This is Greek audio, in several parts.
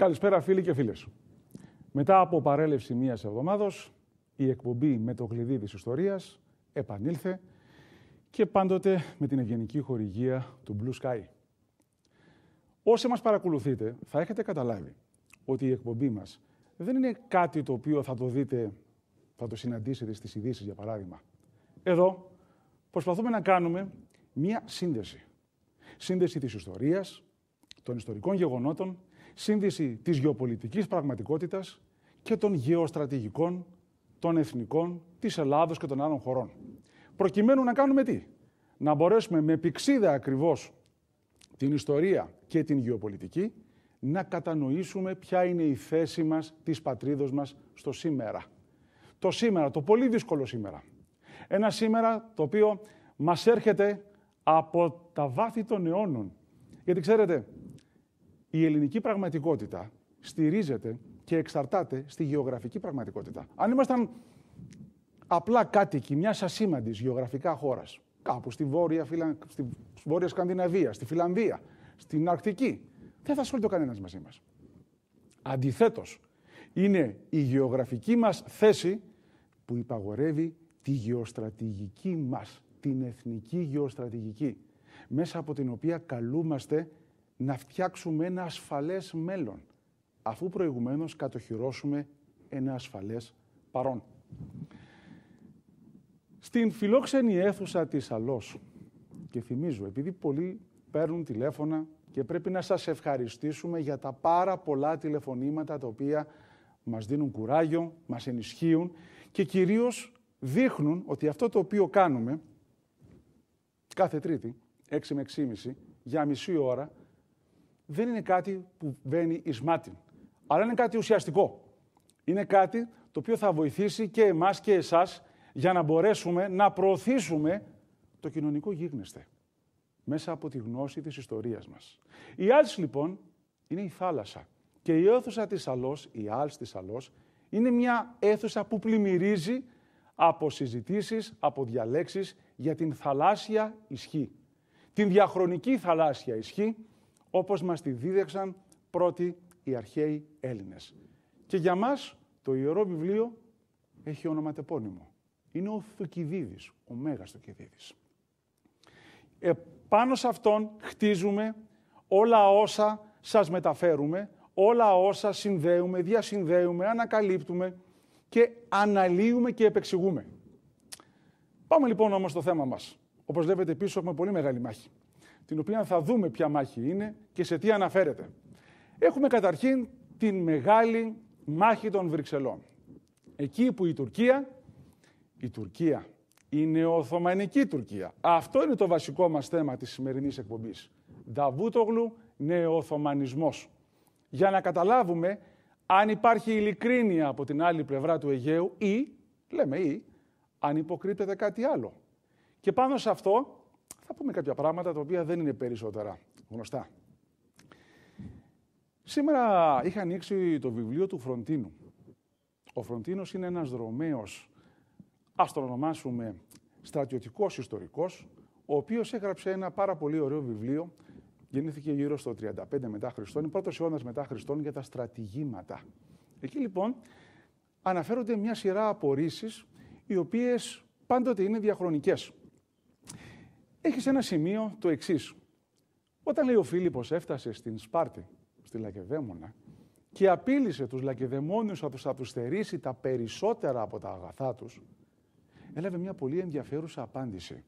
Καλησπέρα φίλοι και φίλες. Μετά από παρέλευση μίας εβδομάδος, η εκπομπή με το κλειδί της ιστορίας επανήλθε και πάντοτε με την ευγενική χορηγία του Blue Sky. Όσοι μας παρακολουθείτε, θα έχετε καταλάβει ότι η εκπομπή μας δεν είναι κάτι το οποίο θα το δείτε, θα το συναντήσετε στις ειδήσεις για παράδειγμα. Εδώ προσπαθούμε να κάνουμε μία σύνδεση. Σύνδεση της ιστορίας, των ιστορικών γεγονότων σύνδεση της γεωπολιτικής πραγματικότητας και των γεωστρατηγικών, των εθνικών, της Ελλάδος και των άλλων χωρών. Προκειμένου να κάνουμε τι. Να μπορέσουμε με πηξίδα ακριβώς την ιστορία και την γεωπολιτική να κατανοήσουμε ποια είναι η θέση μας, της πατρίδος μας στο σήμερα. Το σήμερα, το πολύ δύσκολο σήμερα. Ένα σήμερα το οποίο μας έρχεται από τα βάθη των αιώνων. Γιατί ξέρετε, η ελληνική πραγματικότητα στηρίζεται και εξαρτάται στη γεωγραφική πραγματικότητα. Αν ήμασταν απλά κάτοικοι μιας ασήμαντης γεωγραφικά χώρας, κάπου στη βόρεια, φιλα... στη βόρεια Σκανδιναβία, στη Φιλανδία, στην Αρκτική, δεν θα ασχολείται κανένας μαζί μας. Αντιθέτως, είναι η γεωγραφική μας θέση που υπαγορεύει τη γεωστρατηγική μας, την εθνική γεωστρατηγική, μέσα από την οποία καλούμαστε να φτιάξουμε ένα ασφαλές μέλλον, αφού προηγουμένως κατοχυρώσουμε ένα ασφαλές παρόν. Στην φιλόξενη αίθουσα της Αλός, και θυμίζω, επειδή πολλοί παίρνουν τηλέφωνα και πρέπει να σας ευχαριστήσουμε για τα πάρα πολλά τηλεφωνήματα τα οποία μας δίνουν κουράγιο, μας ενισχύουν και κυρίως δείχνουν ότι αυτό το οποίο κάνουμε κάθε Τρίτη, 6 με 6,5 για μισή ώρα, δεν είναι κάτι που μπαίνει εις αλλά είναι κάτι ουσιαστικό. Είναι κάτι το οποίο θα βοηθήσει και εμάς και εσάς για να μπορέσουμε να προωθήσουμε το κοινωνικό γίγνεσθε μέσα από τη γνώση της ιστορίας μας. Η Άλς λοιπόν είναι η θάλασσα και η αίθουσα της Αλός, η Άλς της Αλός, είναι μια αίθουσα που πλημμυρίζει από συζητήσεις, από διαλέξεις για την θαλάσσια ισχύ. Την διαχρονική θαλάσσια ισχύ όπως μας τη δίδεξαν πρώτοι οι αρχαίοι Έλληνες. Και για μας το Ιερό Βιβλίο έχει ονοματεπώνυμο. Είναι ο Θουκυδίδης, ο Μέγας Θουκυδίδης. Επάνω σε αυτόν χτίζουμε όλα όσα σας μεταφέρουμε, όλα όσα συνδέουμε, διασυνδέουμε, ανακαλύπτουμε και αναλύουμε και επεξηγούμε. Πάμε λοιπόν όμως στο θέμα μας. Όπως βλέπετε πίσω έχουμε πολύ μεγάλη μάχη την οποία θα δούμε ποια μάχη είναι και σε τι αναφέρεται. Έχουμε καταρχήν την μεγάλη μάχη των Βρυξελών. Εκεί που η Τουρκία, η Τουρκία η νεοοθωμανική Τουρκία. Αυτό είναι το βασικό μας θέμα της σημερινής εκπομπής. Νταβούτογλου, νεοοθωμανισμός. Για να καταλάβουμε αν υπάρχει ειλικρίνεια από την άλλη πλευρά του Αιγαίου ή, λέμε ή, αν υποκρύπτεται κάτι άλλο. Και πάνω σε αυτό θα πούμε κάποια πράγματα τα οποία δεν είναι περισσότερα γνωστά. Σήμερα είχα ανοίξει το βιβλίο του Φροντίνου. Ο Φροντίνος είναι ένας δρομαίος, ας τον ονομάσουμε στρατιωτικός ιστορικός, ο οποίος έγραψε ένα πάρα πολύ ωραίο βιβλίο, γεννήθηκε γύρω στο 35 μετά Χριστόν, πρώτος αιώνας μετά Χριστόν, για τα στρατηγήματα. Εκεί λοιπόν αναφέρονται μια σειρά απορρίσεις, οι οποίες πάντοτε είναι διαχρονικές έχεις ένα σημείο το εξής. Όταν λέει ο Φίλιππος έφτασε στην Σπάρτη, στη Λακεδαίμονα, και απείλησε τους Λακεδαιμόνιους θα τους θερήσει τα περισσότερα από τα αγαθά τους, έλαβε μια πολύ ενδιαφέρουσα απάντηση.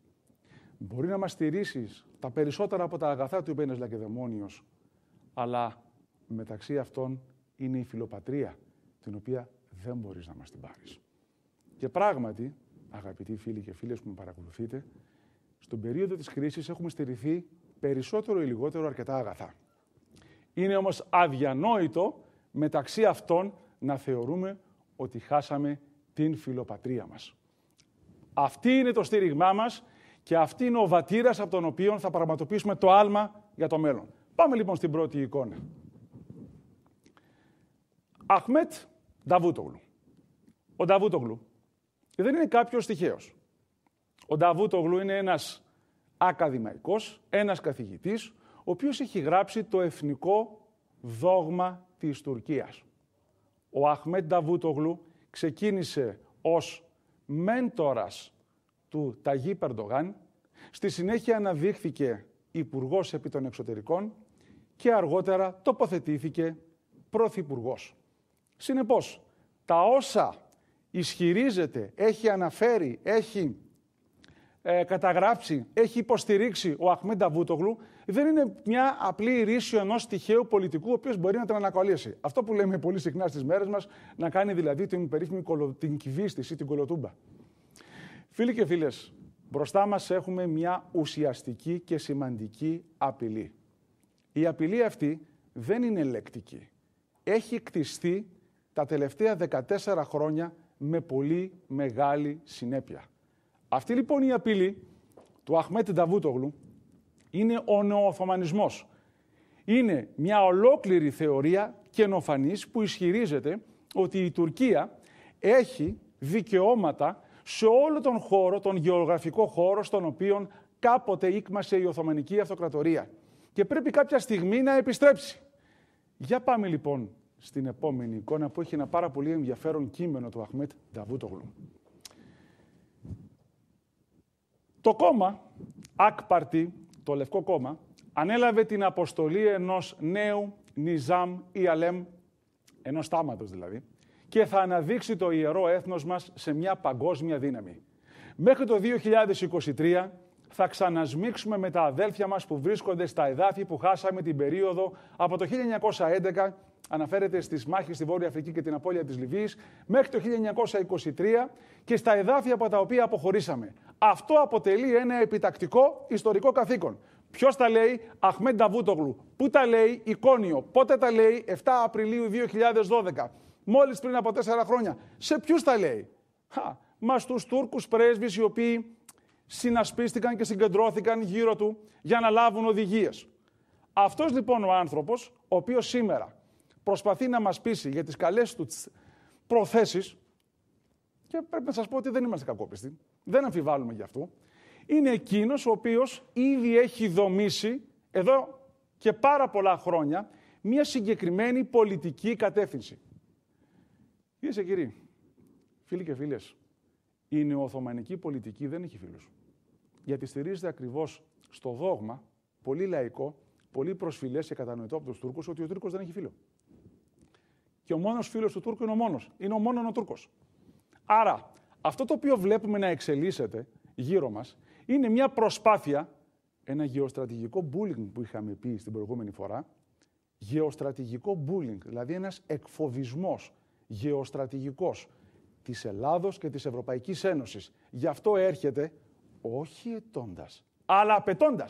Μπορεί να μας στηρίσεις τα περισσότερα από τα αγαθά του, είπε ένας Λακεδαιμόνιος, αλλά μεταξύ αυτών είναι η φιλοπατρία, την οποία δεν μπορείς να μας την πάρεις. Και πράγματι, αγαπητοί φίλοι και φίλες που με παρακολουθείτε, στον περίοδο της κρίσης έχουμε στηριχθεί περισσότερο ή λιγότερο αρκετά αγαθά. Είναι όμως αδιανόητο μεταξύ αυτών να θεωρούμε ότι χάσαμε την φιλοπατρία μας. Αυτή είναι το στήριγμά μας και αυτή είναι ο βατήρας από τον οποίο θα πραγματοποιήσουμε το άλμα για το μέλλον. Πάμε λοιπόν στην πρώτη εικόνα. Αχμέτ Νταβούτογλου. Ο Νταβούτογλου δεν είναι κάποιος τυχαίος. Ο Νταβούτογλου είναι ένας ακαδημαϊκός, ένας καθηγητής, ο οποίος έχει γράψει το εθνικό δόγμα της Τουρκίας. Ο Αχμέτ Νταβούτογλου ξεκίνησε ως μέντορας του Ταγί Περντογάν, στη συνέχεια αναδείχθηκε υπουργός επί των εξωτερικών και αργότερα τοποθετήθηκε πρωθυπουργός. Συνεπώς, τα όσα ισχυρίζεται, έχει αναφέρει, έχει ε, καταγράψει, έχει υποστηρίξει ο Αχμέντα Βούτογλου, δεν είναι μια απλή ρίση ενός τυχαίου πολιτικού, ο οποίος μπορεί να την ανακαλύψει. Αυτό που λέμε πολύ συχνά στις μέρες μας, να κάνει δηλαδή την περίφημη κολο... την κυβίστηση, την κολοτούμπα. Φίλοι και φίλες, μπροστά μας έχουμε μια ουσιαστική και σημαντική απειλή. Η απειλή αυτή δεν είναι λεκτική. Έχει κτιστεί τα τελευταία 14 χρόνια με πολύ μεγάλη συνέπεια. Αυτή λοιπόν η απειλή του Αχμέτ Νταβούτογλου είναι ο νεοοθωμανισμός. Είναι μια ολόκληρη θεωρία καινοφανής που ισχυρίζεται ότι η Τουρκία έχει δικαιώματα σε όλο τον χώρο, τον γεωγραφικό χώρο στον οποίο κάποτε ήκμασε η Οθωμανική Αυτοκρατορία. Και πρέπει κάποια στιγμή να επιστρέψει. Για πάμε λοιπόν στην επόμενη εικόνα που έχει ένα πάρα πολύ ενδιαφέρον κείμενο του Αχμέτ Νταβούτογλου. Το κόμμα, ΑΚΠΑΡΤΗ, το Λευκό Κόμμα, ανέλαβε την αποστολή ενός νέου Νιζάμ ή Αλέμ, ενός τάματος δηλαδή, και θα αναδείξει το ιερό έθνος μας σε μια παγκόσμια δύναμη. Μέχρι το 2023 θα ξανασμίξουμε με τα αδέλφια μας που βρίσκονται στα εδάφη που χάσαμε την περίοδο από το 1911, αναφέρεται στις μάχες στη Βόρεια Αφρική και την απώλεια της Λιβύης, μέχρι το 1923 και στα εδάφια από τα οποία αποχωρήσαμε. Αυτό αποτελεί ένα επιτακτικό ιστορικό καθήκον. Ποιος τα λέει, Αχμέντα Νταβούτογλου. Πού τα λέει, Εικόνιο. Πότε τα λέει, 7 Απριλίου 2012. Μόλις πριν από τέσσερα χρόνια. Σε ποιους τα λέει. Χα, μας στου Τούρκους πρέσβεις οι οποίοι συνασπίστηκαν και συγκεντρώθηκαν γύρω του για να λάβουν οδηγίες. Αυτός λοιπόν ο άνθρωπος, ο οποίος σήμερα προσπαθεί να μας πείσει για τις καλές του προθέσεις, και πρέπει να σας πω ότι δεν είμαστε κακόπιστοι δεν αμφιβάλλουμε γι' αυτό, είναι εκείνος ο οποίος ήδη έχει δομήσει εδώ και πάρα πολλά χρόνια μια συγκεκριμένη πολιτική κατεύθυνση. Κυρίε και κύριοι, φίλοι και φίλες, η νεοοθωμανική πολιτική δεν έχει φίλους. Γιατί στηρίζεται ακριβώς στο δόγμα, πολύ λαϊκό, πολύ προσφυλές και κατανοητό από τους Τούρκους, ότι ο Τούρκος δεν έχει φίλο. Και ο μόνος φίλος του Τούρκου είναι ο μόνος. Είναι ο μόνο ο Τούρκος. Άρα, αυτό το οποίο βλέπουμε να εξελίσσεται γύρω μας είναι μια προσπάθεια, ένα γεωστρατηγικό bullying που είχαμε πει στην προηγούμενη φορά, γεωστρατηγικό bullying, δηλαδή ένας εκφοβισμός γεωστρατηγικός της Ελλάδος και της Ευρωπαϊκής Ένωσης. Γι' αυτό έρχεται όχι ετώντας, αλλά απαιτώντας.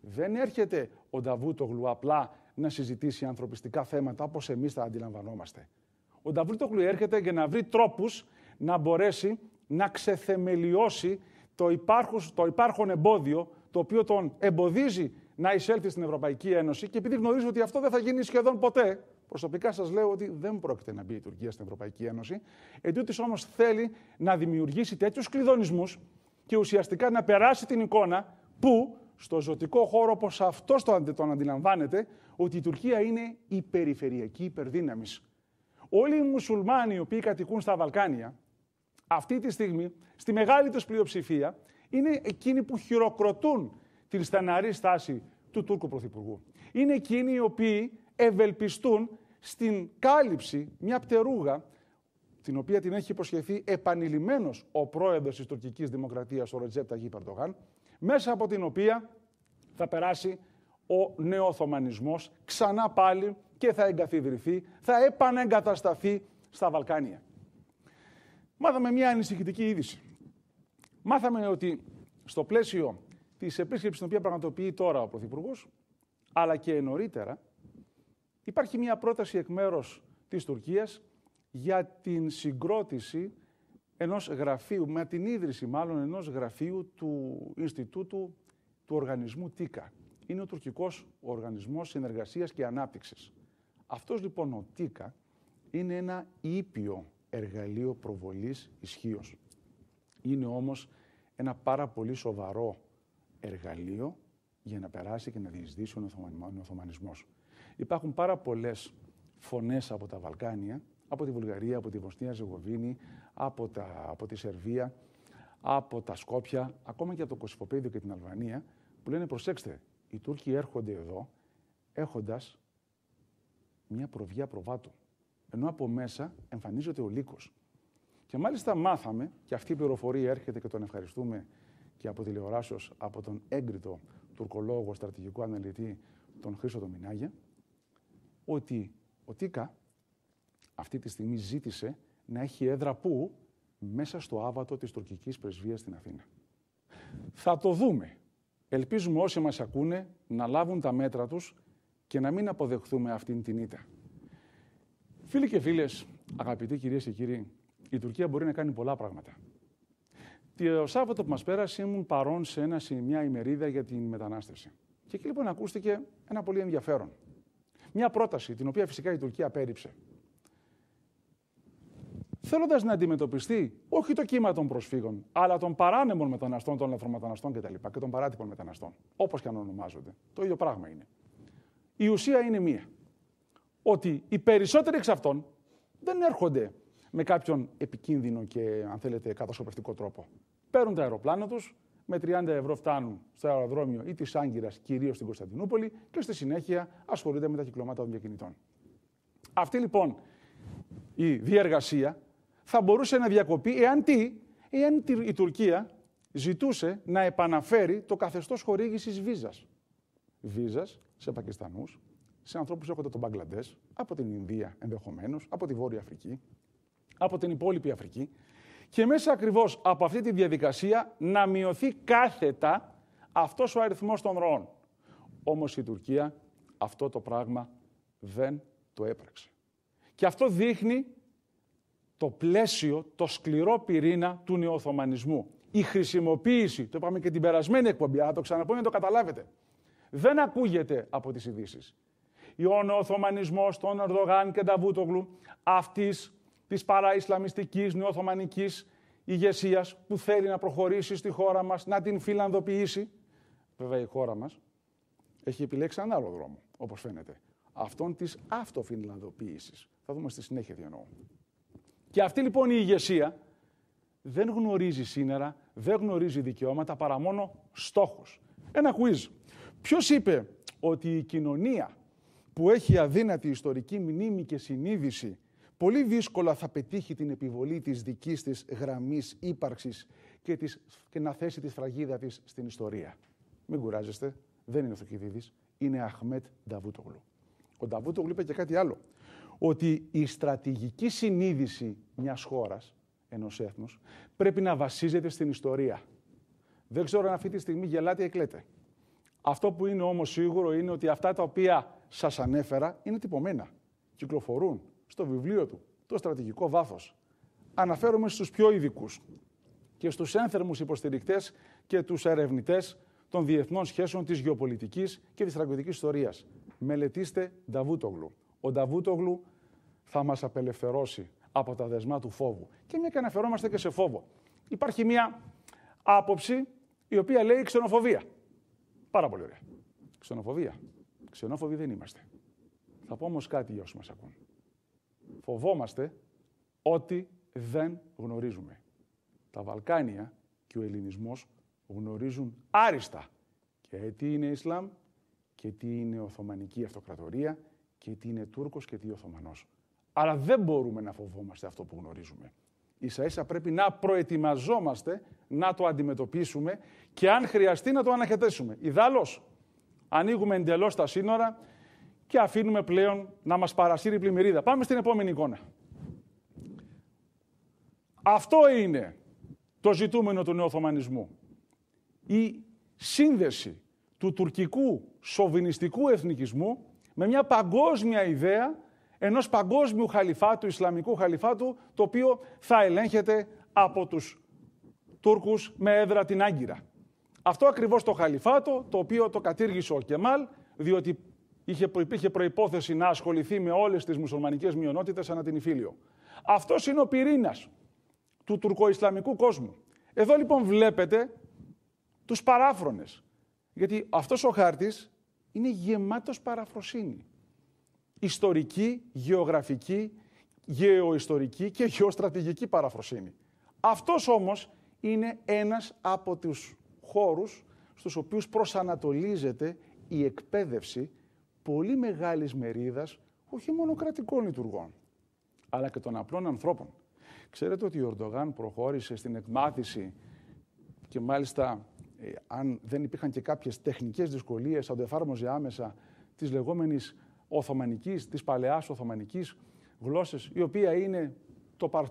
Δεν έρχεται ο Νταβούτογλου απλά να συζητήσει ανθρωπιστικά θέματα όπως εμείς τα αντιλαμβανόμαστε. Ο Νταβούτογλου έρχεται για να βρει τρόπους να μπορέσει να ξεθεμελιώσει το, υπάρχος, το υπάρχον εμπόδιο το οποίο τον εμποδίζει να εισέλθει στην Ευρωπαϊκή Ένωση και επειδή γνωρίζω ότι αυτό δεν θα γίνει σχεδόν ποτέ, προσωπικά σας λέω ότι δεν πρόκειται να μπει η Τουρκία στην Ευρωπαϊκή Ένωση, εντούτοις όμως θέλει να δημιουργήσει τέτοιους κλειδονισμούς και ουσιαστικά να περάσει την εικόνα που στο ζωτικό χώρο όπως αυτός τον αντιλαμβάνεται, ότι η Τουρκία είναι η περιφερειακή υπερδύναμης. Όλοι οι μουσουλμάνοι οι οποίοι κατοικούν στα Βαλκάνια, αυτή τη στιγμή, στη μεγάλη τους πλειοψηφία, είναι εκείνοι που χειροκροτούν την στεναρή στάση του Τούρκου Πρωθυπουργού. Είναι εκείνοι οι οποίοι ευελπιστούν στην κάλυψη μια πτερούγα, την οποία την έχει υποσχεθεί επανειλημμένος ο πρόεδρος της Τουρκικής δημοκρατίας, ο Ρετζέπ Ταγί μέσα από την οποία θα περάσει ο νεοοθωμανισμός ξανά πάλι και θα εγκαθιδρυθεί, θα επανεγκατασταθεί στα Βαλκάνια. Μάθαμε μια ανησυχητική είδηση. Μάθαμε ότι στο πλαίσιο της επίσκεψης την οποία πραγματοποιεί τώρα ο Πρωθυπουργός, αλλά και νωρίτερα, υπάρχει μια πρόταση εκ μέρους της Τουρκίας για την συγκρότηση ενός γραφείου, με την ίδρυση μάλλον ενός γραφείου του Ινστιτούτου του Οργανισμού ΤΙΚΑ. Είναι ο τουρκικός Οργανισμός συνεργασίας και ανάπτυξης. Αυτός λοιπόν ο ΤΙΚΑ είναι ένα ήπιο εργαλείο προβολής ισχύως. Είναι όμως ένα πάρα πολύ σοβαρό εργαλείο για να περάσει και να διεισδύσει ο Οθωμανισμός. Υπάρχουν πάρα πολλές φωνές από τα Βαλκάνια, από τη Βουλγαρία, από τη Βοσνία, Ζεγοβίνη, από, τα, από τη Σερβία, από τα Σκόπια, ακόμα και από το Κωσυποπέδιο και την Αλβανία, που λένε προσέξτε, οι Τούρκοι έρχονται εδώ έχοντας μια προβιά προβάτου ενώ από μέσα εμφανίζεται ο λύκος. Και μάλιστα μάθαμε, και αυτή η πληροφορία έρχεται και τον ευχαριστούμε και από τηλεοράσεως από τον έγκριτο τουρκολόγο στρατηγικό αναλυτή, τον Χρήστο Δομινάγια, ότι ο Τίκα αυτή τη στιγμή ζήτησε να έχει έδρα που μέσα στο άβατο της τουρκικής πρεσβείας στην Αθήνα. Θα το δούμε. Ελπίζουμε όσοι μας ακούνε να λάβουν τα μέτρα τους και να μην αποδεχθούμε αυτήν την ήττα. Φίλοι και φίλες, αγαπητοί κυρίες και κύριοι, η Τουρκία μπορεί να κάνει πολλά πράγματα. Το Σάββατο που μας πέρασε ήμουν παρόν σε ένα, σε μια ημερίδα για την μετανάστευση. Και εκεί λοιπόν ακούστηκε ένα πολύ ενδιαφέρον. Μια πρόταση, την οποία φυσικά η Τουρκία απέρριψε. Θέλοντας να αντιμετωπιστεί όχι το κύμα των προσφύγων, αλλά των παράνεμων μεταναστών, των λαθρομεταναστών κτλ. και των παράτυπων μεταναστών, όπως και αν ονομάζονται. Το ίδιο πράγμα είναι. Η ουσία είναι μία ότι οι περισσότεροι εξ αυτών δεν έρχονται με κάποιον επικίνδυνο και αν θέλετε κατασκοπευτικό τρόπο. Παίρνουν τα αεροπλάνα τους, με 30 ευρώ φτάνουν στο αεροδρόμιο ή της Άγκυρας, κυρίως στην Κωνσταντινούπολη, και στη συνέχεια ασχολούνται με τα κυκλώματα των διακινητών. Αυτή λοιπόν η διεργασία θα μπορούσε να διακοπεί εάν τι, εάν η Τουρκία ζητούσε να επαναφέρει το καθεστώς χορήγησης βίζας. Βίζας σε Πακιστανούς, σε ανθρώπους έρχονται από τον Μπαγκλαντές, από την Ινδία ενδεχομένως, από τη Βόρεια Αφρική, από την υπόλοιπη Αφρική. Και μέσα ακριβώς από αυτή τη διαδικασία να μειωθεί κάθετα αυτός ο αριθμός των ροών. Όμως η Τουρκία αυτό το πράγμα δεν το έπραξε. Και αυτό δείχνει το πλαίσιο, το σκληρό πυρήνα του νεοοθωμανισμού. Η χρησιμοποίηση, το είπαμε και την περασμένη εκπομπή, αλλά το ξαναπώ να το καταλάβετε. Δεν ακούγεται από τις ειδήσεις. Η ο Οθωμανισμός, των Ερδογάν και τα Βούτογλου, αυτής της παραϊσλαμιστικής νεοθωμανικής ηγεσίας που θέλει να προχωρήσει στη χώρα μας, να την φιλανδοποιήσει. Βέβαια η χώρα μας έχει επιλέξει έναν άλλο δρόμο, όπως φαίνεται. Αυτόν της αυτοφιλανδοποίησης. Θα δούμε στη συνέχεια τι εννοώ. Και αυτή λοιπόν η ηγεσία δεν γνωρίζει σήμερα, δεν γνωρίζει δικαιώματα παρά μόνο στόχους. Ένα quiz. Ποιος είπε ότι η κοινωνία που έχει αδύνατη ιστορική μνήμη και συνείδηση, πολύ δύσκολα θα πετύχει την επιβολή της δικής της γραμμής ύπαρξης και, της, και να θέσει τη σφραγίδα της στην ιστορία. Μην κουράζεστε, δεν είναι ο Θοκηδίδης, είναι Αχμέτ Νταβούτογλου. Ο Νταβούτογλου είπε και κάτι άλλο, ότι η στρατηγική συνείδηση μιας χώρας, ενός έθνους, πρέπει να βασίζεται στην ιστορία. Δεν ξέρω αν αυτή τη στιγμή γελάτε ή εκλέτε. Αυτό που είναι όμως σίγουρο είναι ότι αυτά τα οποία σας ανέφερα είναι τυπωμένα. Κυκλοφορούν στο βιβλίο του το στρατηγικό βάθος. Αναφέρομαι στους πιο ειδικούς και στους ένθερμους υποστηρικτές και τους ερευνητές των διεθνών σχέσεων της γεωπολιτικής και της στρατηγικής ιστορίας. Μελετήστε Νταβούτογλου. Ο Νταβούτογλου θα μας απελευθερώσει από τα δεσμά του φόβου. Και μια και αναφερόμαστε και σε φόβο. Υπάρχει μια άποψη η οποία λέει ξενοφοβία. Πάρα πολύ ωραία. Ξενοφοβία. Ξενόφοβοι δεν είμαστε. Θα πω όμως κάτι για όσους μας ακούν. Φοβόμαστε ότι δεν γνωρίζουμε. Τα Βαλκάνια και ο ελληνισμός γνωρίζουν άριστα και τι είναι Ισλάμ και τι είναι Οθωμανική Αυτοκρατορία και τι είναι Τούρκος και τι Οθωμανό. Αλλά δεν μπορούμε να φοβόμαστε αυτό που γνωρίζουμε. σα ίσα πρέπει να προετοιμαζόμαστε να το αντιμετωπίσουμε και αν χρειαστεί να το αναχαιτέσουμε. Ιδάλω, ανοίγουμε εντελώς τα σύνορα και αφήνουμε πλέον να μας παρασύρει η πλημμυρίδα. Πάμε στην επόμενη εικόνα. Αυτό είναι το ζητούμενο του νεοοθωμανισμού. Η σύνδεση του τουρκικού σοβινιστικού εθνικισμού με μια παγκόσμια ιδέα ενός παγκόσμιου χαλιφάτου, Ισλαμικού χαλιφάτου, το οποίο θα ελέγχεται από τους Τούρκους με έδρα την Άγκυρα. Αυτό ακριβώς το χαλιφάτο, το οποίο το κατήργησε ο Κεμάλ, διότι είχε, υπήρχε προϋπόθεση να ασχοληθεί με όλες τις μουσουλμανικές μειονότητες ανά την Ιφίλιο. Αυτός είναι ο πυρήνας του τουρκοϊσλαμικού κόσμου. Εδώ λοιπόν βλέπετε τους παράφρονες. Γιατί αυτός ο χάρτης είναι γεμάτος παραφροσύνη. Ιστορική, γεωγραφική, γεωιστορική και γεωστρατηγική παραφροσύνη. Αυτός όμως είναι ένας από τους χώρους στους οποίους προσανατολίζεται η εκπαίδευση πολύ μεγάλης μερίδας όχι μόνο κρατικών λειτουργών, αλλά και των απλών ανθρώπων. Ξέρετε ότι ο Ερντογάν προχώρησε στην εκμάθηση και μάλιστα ε, αν δεν υπήρχαν και κάποιες τεχνικές δυσκολίες θα το εφάρμοζε άμεσα της λεγόμενης Οθωμανικής, της παλαιάς Οθωμανικής γλώσσες, η οποία είναι το παρ,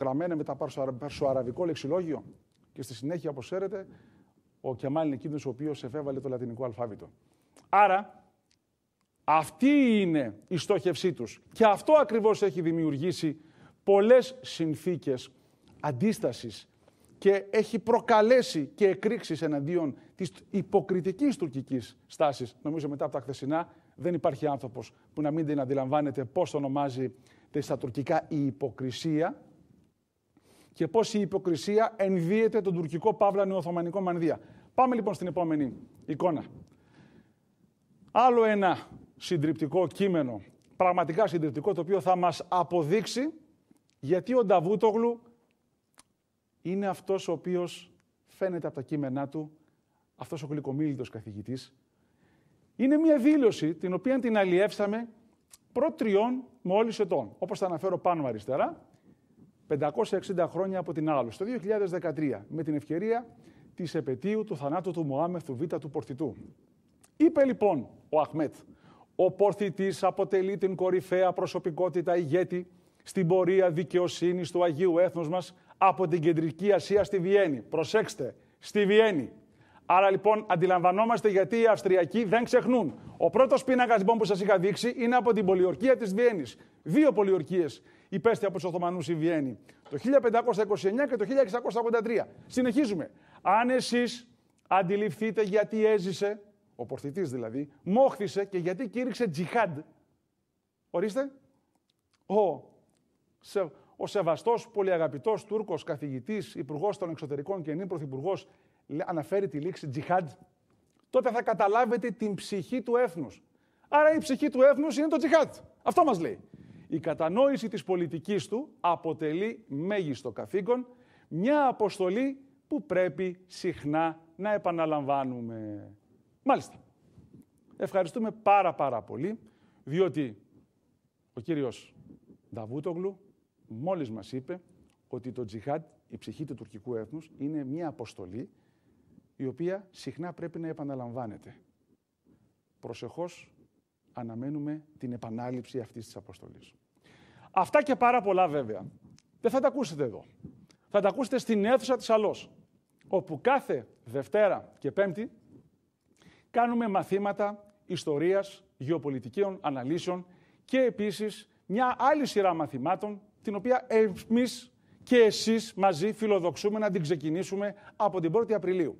γραμμένα με τα παρσοαραβικό λεξιλόγιο και στη συνέχεια, όπως ξέρετε, ο Κεμάλ είναι εκείνο ο οποίος εφέβαλε το λατινικό αλφάβητο. Άρα, αυτή είναι η στόχευσή τους. Και αυτό ακριβώς έχει δημιουργήσει πολλές συνθήκες αντίστασης και έχει προκαλέσει και εκρήξεις εναντίον της υποκριτικής τουρκικής στάσης. Νομίζω μετά από τα χθεσινά δεν υπάρχει άνθρωπος που να μην την αντιλαμβάνεται πώς ονομάζει στα τουρκικά η υποκρισία και πώς η υποκρισία ενδύεται τον τουρκικό παύλα νεοοθωμανικό μανδύα. Πάμε λοιπόν στην επόμενη εικόνα. Άλλο ένα συντριπτικό κείμενο, πραγματικά συντριπτικό, το οποίο θα μας αποδείξει γιατί ο Νταβούτογλου είναι αυτός ο οποίος φαίνεται από τα κείμενά του, αυτός ο γλυκομίλητος καθηγητής. Είναι μια δήλωση την οποία την αλλιεύσαμε προ τριών με ετών. Όπως θα αναφέρω πάνω αριστερά, 560 χρόνια από την άλλη, το 2013, με την ευκαιρία της επαιτίου του θανάτου του Μωάμεθ Β του Πορθητού. Είπε λοιπόν ο Αχμέτ, ο Πορθητή αποτελεί την κορυφαία προσωπικότητα ηγέτη στην πορεία δικαιοσύνης του Αγίου Έθνους μας από την Κεντρική Ασία στη Βιέννη. Προσέξτε, στη Βιέννη. Άρα λοιπόν αντιλαμβανόμαστε γιατί οι Αυστριακοί δεν ξεχνούν. Ο πρώτος πίνακας λοιπόν που σας είχα δείξει είναι από την πολιορκία της Βιέννης. Δύο πολιορκίες υπέστη από τους Οθωμανούς η Βιέννη. Το 1529 και το 1683. Συνεχίζουμε. Αν εσείς αντιληφθείτε γιατί έζησε, ο πορθητής δηλαδή, μόχθησε και γιατί κήρυξε τζιχάντ. Ορίστε. Ο, σε, ο σεβαστός, πολυαγαπητός Τούρκος καθηγητής, υπουργός των εξωτερικών και νυν πρωθυπουργός, αναφέρει τη λέξη τζιχάντ, τότε θα καταλάβετε την ψυχή του έθνους. Άρα η ψυχή του έθνους είναι το τζιχάντ. Αυτό μας λέει. Η κατανόηση της πολιτικής του αποτελεί μέγιστο καθήκον, μια αποστολή που πρέπει συχνά να επαναλαμβάνουμε. Μάλιστα. Ευχαριστούμε πάρα πάρα πολύ, διότι ο κύριος Νταβούτογλου μόλις μας είπε ότι το τζιχάτ, η ψυχή του τουρκικού έθνους, είναι μια αποστολή η οποία συχνά πρέπει να επαναλαμβάνεται. Προσεχώς αναμένουμε την επανάληψη αυτής της αποστολής. Αυτά και πάρα πολλά βέβαια. Δεν θα τα ακούσετε εδώ. Θα τα ακούσετε στην αίθουσα της Αλός, όπου κάθε Δευτέρα και Πέμπτη κάνουμε μαθήματα ιστορίας, γεωπολιτικών αναλύσεων και επίσης μια άλλη σειρά μαθημάτων, την οποία εμείς και εσείς μαζί φιλοδοξούμε να την ξεκινήσουμε από την 1η Απριλίου.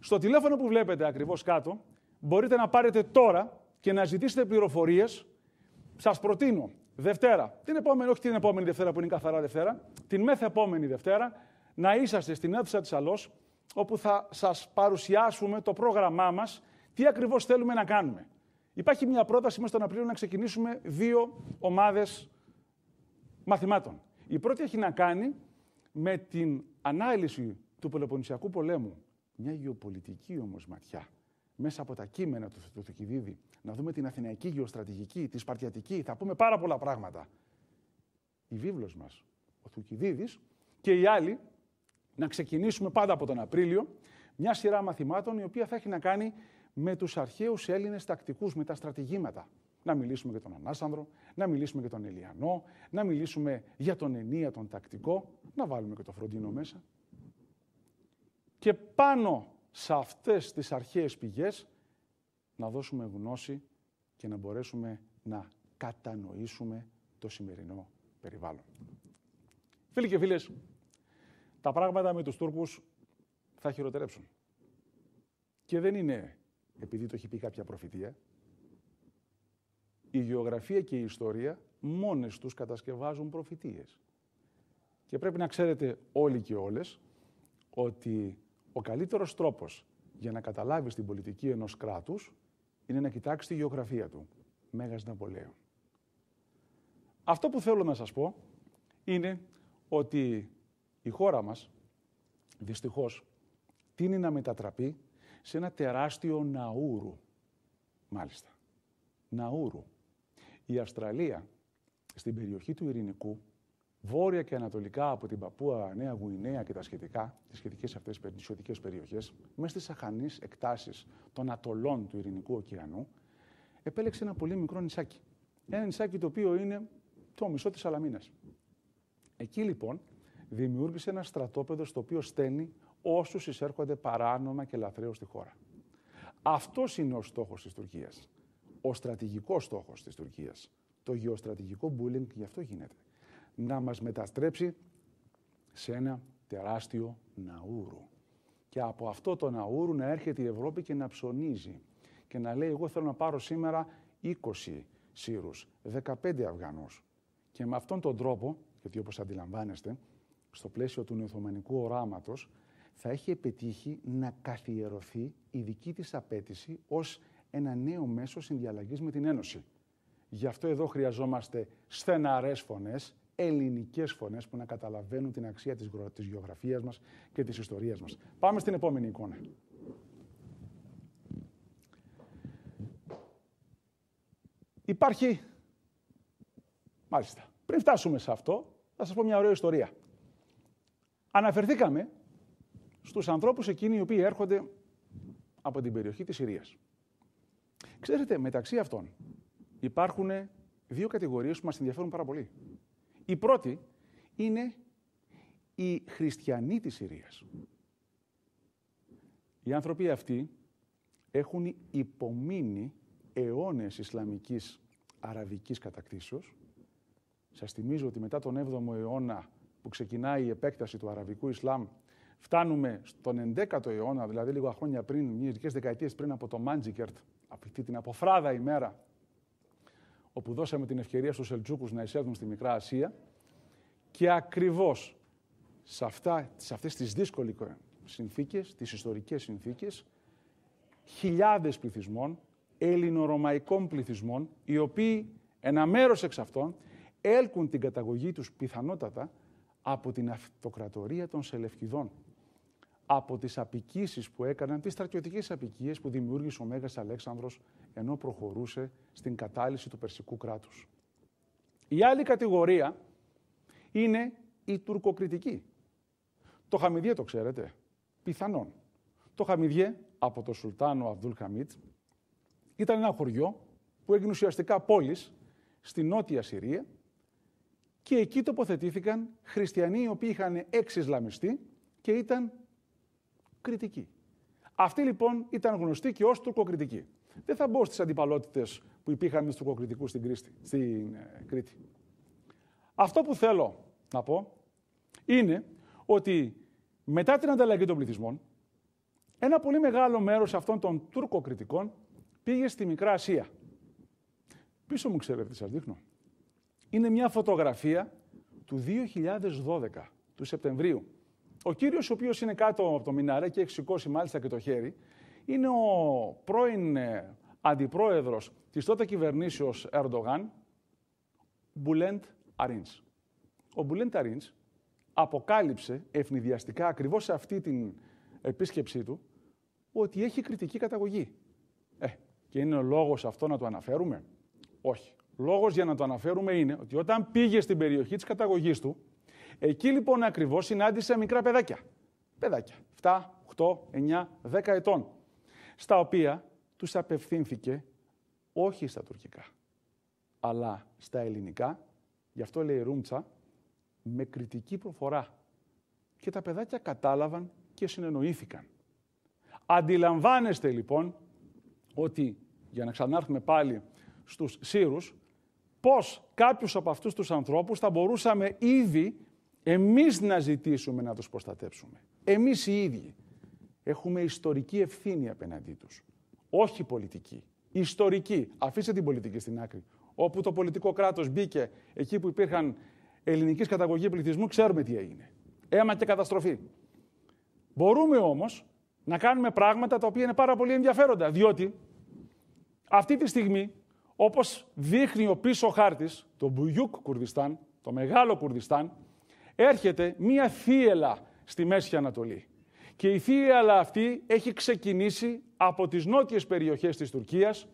Στο τηλέφωνο που βλέπετε ακριβώς κάτω, μπορείτε να πάρετε τώρα και να ζητήσετε πληροφορίες. Σας προτείνω Δευτέρα, την επόμενη, όχι την επόμενη Δευτέρα που είναι καθαρά Δευτέρα, την μεθεπόμενη Δευτέρα, να είσαστε στην αίθουσα της Αλός, όπου θα σας παρουσιάσουμε το πρόγραμμά μας, τι ακριβώς θέλουμε να κάνουμε. Υπάρχει μια πρόταση μέσα στον Απρίλιο να ξεκινήσουμε δύο ομάδες μαθημάτων. Η πρώτη έχει να κάνει με την ανάλυση του Πελοποννησιακού πολέμου. Μια γεωπολιτική όμως ματιά, μέσα από τα κείμενα του Θουκυδίδη να δούμε την αθηναϊκή γεωστρατηγική, τη σπαρτιατική, θα πούμε πάρα πολλά πράγματα. Η βίβλος μας, ο Θουκυδίδης και οι άλλοι, να ξεκινήσουμε πάντα από τον Απρίλιο, μια σειρά μαθημάτων η οποία θα έχει να κάνει με τους αρχαίους Έλληνες τακτικούς, με τα στρατηγήματα. Να μιλήσουμε για τον Ανάσανδρο, να μιλήσουμε για τον Ελιανό, να μιλήσουμε για τον Ενία, τον τακτικό, να βάλουμε και το Φροντίνο μέσα. Και πάνω σε αυτές τις αρχαίες πηγές να δώσουμε γνώση και να μπορέσουμε να κατανοήσουμε το σημερινό περιβάλλον. Φίλοι και φίλες, τα πράγματα με τους Τούρκους θα χειροτερέψουν. Και δεν είναι επειδή το έχει πει κάποια προφητεία. Η γεωγραφία και η ιστορία μόνες τους κατασκευάζουν προφητείες. Και πρέπει να ξέρετε όλοι και όλες ότι ο καλύτερος τρόπος για να καταλάβεις την πολιτική ενός κράτους είναι να κοιτάξεις τη γεωγραφία του. Μέγας Ναπολέων. Αυτό που θέλω να σας πω είναι ότι η χώρα μας, δυστυχώς, τίνει να μετατραπεί σε ένα τεράστιο ναούρου. Μάλιστα. Ναούρου. Η Αυστραλία, στην περιοχή του Ειρηνικού, βόρεια και ανατολικά από την Παπούα, Νέα Γουινέα και τα σχετικά, τις σχετικές αυτές νησιωτικέ περιοχέ, μέσα στις αχανείς εκτάσεις των ατολών του Ειρηνικού ωκεανού, επέλεξε ένα πολύ μικρό νησάκι. Ένα νησάκι το οποίο είναι το μισό της Σαλαμίνας. Εκεί λοιπόν δημιούργησε ένα στρατόπεδο στο οποίο στέλνει όσους εισέρχονται παράνομα και λαθρέως στη χώρα. Αυτός είναι ο στόχος της Τουρκίας, Ο στρατηγικός στόχος της Τουρκίας, Το γεωστρατηγικό bullying γι' αυτό γίνεται να μας μεταστρέψει σε ένα τεράστιο ναούρο. Και από αυτό το ναούρο να έρχεται η Ευρώπη και να ψωνίζει και να λέει εγώ θέλω να πάρω σήμερα 20 Σύρους, 15 Αφγανούς. Και με αυτόν τον τρόπο, γιατί όπως αντιλαμβάνεστε, στο πλαίσιο του νεοθωμανικού οράματος, θα έχει επιτύχει να καθιερωθεί η δική της απέτηση ως ένα νέο μέσο συνδιαλλαγής με την Ένωση. Γι' αυτό εδώ χρειαζόμαστε στεναρές φωνές, ελληνικές φωνές που να καταλαβαίνουν την αξία της της γεωγραφίας μας και της ιστορίας μας. Πάμε στην επόμενη εικόνα. Υπάρχει. Μάλιστα. Πριν φτάσουμε σε αυτό, θα σας πω μια ωραία ιστορία. Αναφερθήκαμε στους ανθρώπους εκείνοι οι οποίοι έρχονται από την περιοχή της Συρίας. Ξέρετε, μεταξύ αυτών υπάρχουν δύο κατηγορίες που μας ενδιαφέρουν πάρα πολύ. Η πρώτη είναι οι χριστιανοί της Συρίας. Οι άνθρωποι αυτοί έχουν υπομείνει αιώνες Ισλαμικής Αραβικής κατακτήσεως. Σας θυμίζω ότι μετά τον 7ο αιώνα που ξεκινάει η επέκταση του Αραβικού Ισλάμ φτάνουμε στον 11ο αιώνα, δηλαδή λίγο χρόνια πριν, μερικέ δεκαετίες πριν από το Μάντζικερτ, αυτή την αποφράδα ημέρα όπου δώσαμε την ευκαιρία στους Σελτζούκους να εισέλθουν στη Μικρά Ασία και ακριβώς σε, αυτά, σε αυτές τις δύσκολες συνθήκες, τις ιστορικές συνθήκες, χιλιάδες πληθυσμών, ελληνορωμαϊκών πληθυσμών, οι οποίοι ένα μέρος εξ αυτών έλκουν την καταγωγή τους πιθανότατα από την αυτοκρατορία των Σελευκηδών, από τις απικήσεις που έκαναν, τις στρατιωτικές απικίες που δημιούργησε ο Μέγας Αλέξανδρος ενώ προχωρούσε στην κατάλυση του Περσικού κράτους. Η άλλη κατηγορία είναι η τουρκοκριτική. Το Χαμιδιέ το ξέρετε, πιθανόν. Το Χαμιδιέ από τον Σουλτάνο Αβδούλ Χαμίτ ήταν ένα χωριό που έγινε ουσιαστικά πόλης στη νότια Συρία και εκεί τοποθετήθηκαν χριστιανοί οι οποίοι είχαν εξισλαμιστεί και ήταν κριτική. Αυτή λοιπόν ήταν γνωστή και ως τουρκοκριτική. Δεν θα μπω στις αντιπαλότητες που υπήρχαν μες του τουρκοκριτικούς στην, στην ε, Κρήτη. Αυτό που θέλω να πω είναι ότι μετά την ανταλλαγή των πληθυσμών, ένα πολύ μεγάλο μέρος αυτών των τουρκοκριτικών πήγε στη Μικρά Ασία. Πίσω μου ξέρετε τι σας δείχνω. Είναι μια φωτογραφία του 2012, του Σεπτεμβρίου. Ο κύριος ο οποίος είναι κάτω από το μιναρέ και έχει σηκώσει μάλιστα και το χέρι, είναι ο πρώην ε, αντιπρόεδρος της τότε κυβερνήσεως Ερντογάν, Μπουλέντ Αρίντς. Ο Μπουλέντ Αρίντς αποκάλυψε ευνηδιαστικά ακριβώς σε αυτή την επίσκεψή του ότι έχει κριτική καταγωγή. Ε, και είναι ο λόγος αυτό να το αναφέρουμε. Όχι. Λόγος για να το αναφέρουμε είναι ότι όταν πήγε στην περιοχή της καταγωγής του, Εκεί λοιπόν ακριβώς συνάντησε μικρά παιδάκια. Παιδάκια. 7, 8, 9, 10 ετών. Στα οποία τους απευθύνθηκε όχι στα τουρκικά, αλλά στα ελληνικά. Γι' αυτό λέει Ρούμτσα, με κριτική προφορά. Και τα παιδάκια κατάλαβαν και συνεννοήθηκαν. Αντιλαμβάνεστε λοιπόν ότι, για να ξανάρθουμε πάλι στους Σύρους, πώς κάποιους από αυτούς τους ανθρώπους θα μπορούσαμε ήδη εμείς να ζητήσουμε να τους προστατέψουμε. Εμείς οι ίδιοι. Έχουμε ιστορική ευθύνη απέναντί τους. Όχι πολιτική. Ιστορική. Αφήστε την πολιτική στην άκρη. Όπου το πολιτικό κράτος μπήκε, εκεί που υπήρχαν ελληνικής καταγωγή πληθυσμού, ξέρουμε τι έγινε. Έμα και καταστροφή. Μπορούμε όμως να κάνουμε πράγματα τα οποία είναι πάρα πολύ ενδιαφέροντα, διότι αυτή τη στιγμή, όπως δείχνει ο πίσω χάρτης, το Μπουγιούκ Κουρδιστάν, το μεγάλο Κουρδιστάν, έρχεται μία θύελα στη Μέση Ανατολή. Και η θύελα αυτή έχει ξεκινήσει από τις νότιες περιοχές της Τουρκίας,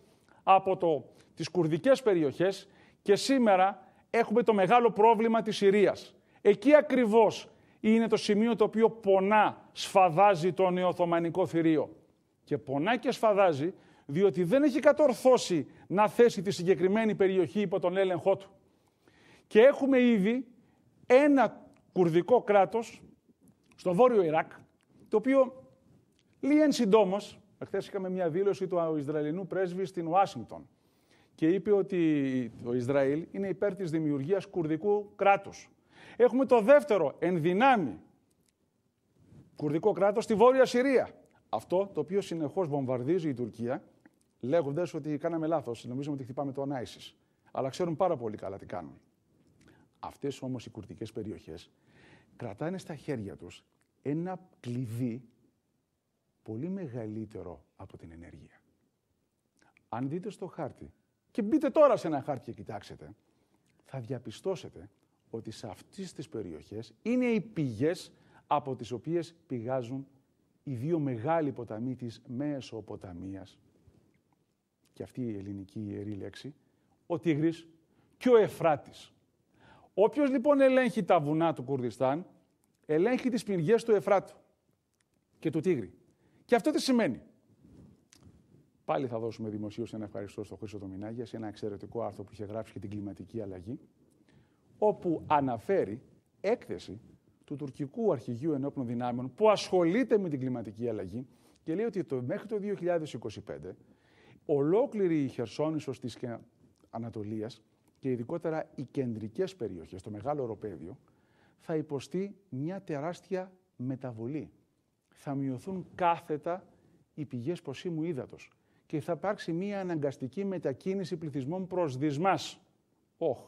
από το, τις κουρδικές περιοχές και σήμερα έχουμε το μεγάλο πρόβλημα της Συρίας. Εκεί ακριβώς είναι το σημείο το οποίο πονά, σφαδάζει το νεοοθωμανικό θηρίο. Και πονά και σφαδάζει διότι δεν έχει κατορθώσει να θέσει τη συγκεκριμένη περιοχή υπό τον έλεγχό του. Και έχουμε ήδη ένα κουρδικό κράτος στο βόρειο Ιράκ, το οποίο λίγη εν χθε είχαμε μια δήλωση του Ισραηλινού πρέσβη στην Ουάσιγκτον και είπε ότι το Ισραήλ είναι υπέρ της δημιουργίας κουρδικού κράτους. Έχουμε το δεύτερο εν δυνάμει κουρδικό κράτος στη Βόρεια Συρία. Αυτό το οποίο συνεχώς βομβαρδίζει η Τουρκία, Λέγοντας ότι κάναμε λάθος, νομίζουμε ότι χτυπάμε τον Άισι. Αλλά ξέρουν πάρα πολύ καλά τι κάνουν. Αυτές όμως οι κουρδικές περιοχές κρατάνε στα χέρια τους ένα κλειδί πολύ μεγαλύτερο από την ενέργεια. Αν δείτε στο χάρτη και μπείτε τώρα σε ένα χάρτη και κοιτάξετε, θα διαπιστώσετε ότι σε αυτές τις περιοχές είναι οι πηγές από τις οποίες πηγάζουν οι δύο μεγάλοι ποταμοί της Μέσοποταμίας και αυτή η ελληνική ιερή λέξη, ο Τίγρης και ο Εφράτης. Όποιος λοιπόν ελέγχει τα βουνά του Κουρδιστάν, ελέγχει τις πυριέ του Εφράτου και του Τίγρη. Και αυτό τι σημαίνει. Πάλι θα δώσουμε δημοσίως ένα ευχαριστώ στον Χρήστο Δομινάγια σε ένα εξαιρετικό άρθρο που είχε γράψει για την κλιματική αλλαγή, όπου αναφέρει έκθεση του τουρκικού αρχηγείου ενόπλων δυνάμεων που ασχολείται με την κλιματική αλλαγή και λέει ότι το, μέχρι το 2025 ολόκληρη η Χερσόνησος της Ανατολίας, και ειδικότερα οι κεντρικές περιοχές, το μεγάλο οροπέδιο, θα υποστεί μια τεράστια μεταβολή. Θα μειωθούν κάθετα οι πηγές ποσίμου ύδατος και θα υπάρξει μια αναγκαστική μετακίνηση πληθυσμών προς δυσμάς. Όχ.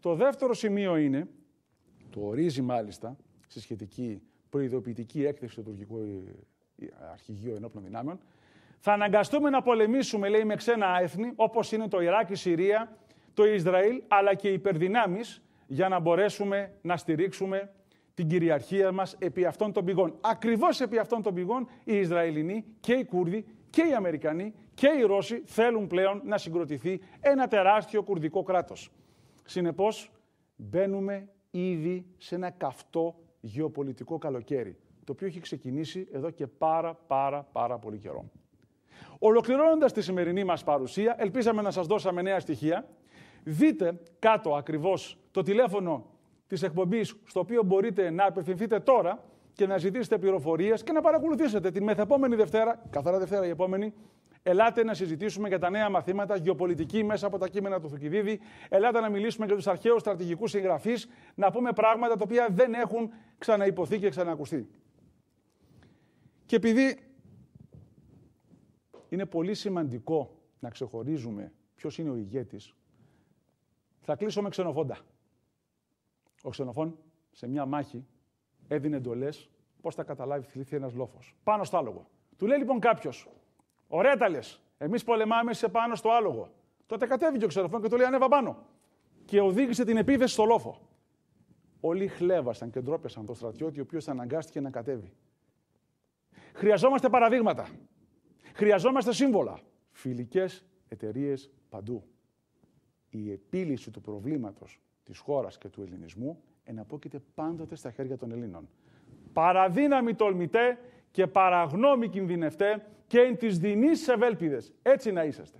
Το δεύτερο σημείο είναι, το ορίζει μάλιστα στη σχετική προειδοποιητική έκθεση του τουρκικού ε, αρχηγείου ενόπλων δυνάμεων, θα αναγκαστούμε να πολεμήσουμε, λέει, με ξένα έθνη, όπως είναι το Ιράκ, η Συρία, το Ισραήλ, αλλά και υπερδυνάμεις, για να μπορέσουμε να στηρίξουμε την κυριαρχία μας επί αυτών των πηγών. Ακριβώς επί αυτών των πηγών οι Ισραηλινοί και οι Κούρδοι και οι Αμερικανοί και οι Ρώσοι θέλουν πλέον να συγκροτηθεί ένα τεράστιο κουρδικό κράτος. Συνεπώς, μπαίνουμε ήδη σε ένα καυτό γεωπολιτικό καλοκαίρι, το οποίο έχει ξεκινήσει εδώ και πάρα πάρα πάρα πολύ καιρό. Ολοκληρώνοντας τη σημερινή μας παρουσία, ελπίζαμε να σας δώσαμε νέα στοιχεία. Δείτε κάτω ακριβώς το τηλέφωνο της εκπομπής, στο οποίο μπορείτε να απευθυνθείτε τώρα και να ζητήσετε πληροφορίες και να παρακολουθήσετε την μεθεπόμενη Δευτέρα, καθαρά Δευτέρα η επόμενη, Ελάτε να συζητήσουμε για τα νέα μαθήματα, γεωπολιτική μέσα από τα κείμενα του Θουκυδίδη. Ελάτε να μιλήσουμε για τους αρχαίους στρατηγικούς συγγραφείς, να πούμε πράγματα τα οποία δεν έχουν ξαναυποθεί και ξανακουστεί. Και επειδή είναι πολύ σημαντικό να ξεχωρίζουμε ποιος είναι ο ηγέτης. Θα κλείσω με ξενοφόντα. Ο ξενοφόν σε μια μάχη έδινε εντολές πώς θα καταλάβει λύθη ένας λόφος. Πάνω στο άλογο. Του λέει λοιπόν κάποιος, Ωραία τα λες. Εμείς πολεμάμε σε πάνω στο άλογο. Τότε κατέβηκε ο ξενοφόν και του λέει Ανέβα πάνω. Και οδήγησε την επίθεση στο λόφο. Όλοι χλέβασαν και ντρόπεσαν τον στρατιώτη, ο οποίος αναγκάστηκε να κατέβει. Χρειαζόμαστε παραδείγματα. Χρειαζόμαστε σύμβολα. Φιλικές εταιρείες παντού. Η επίλυση του προβλήματος της χώρας και του ελληνισμού εναπόκειται πάντοτε στα χέρια των Ελλήνων. Παραδύναμη τολμητέ και παραγνώμη κινδυνευτέ και εν τις δινή ευέλπιδες. Έτσι να είσαστε.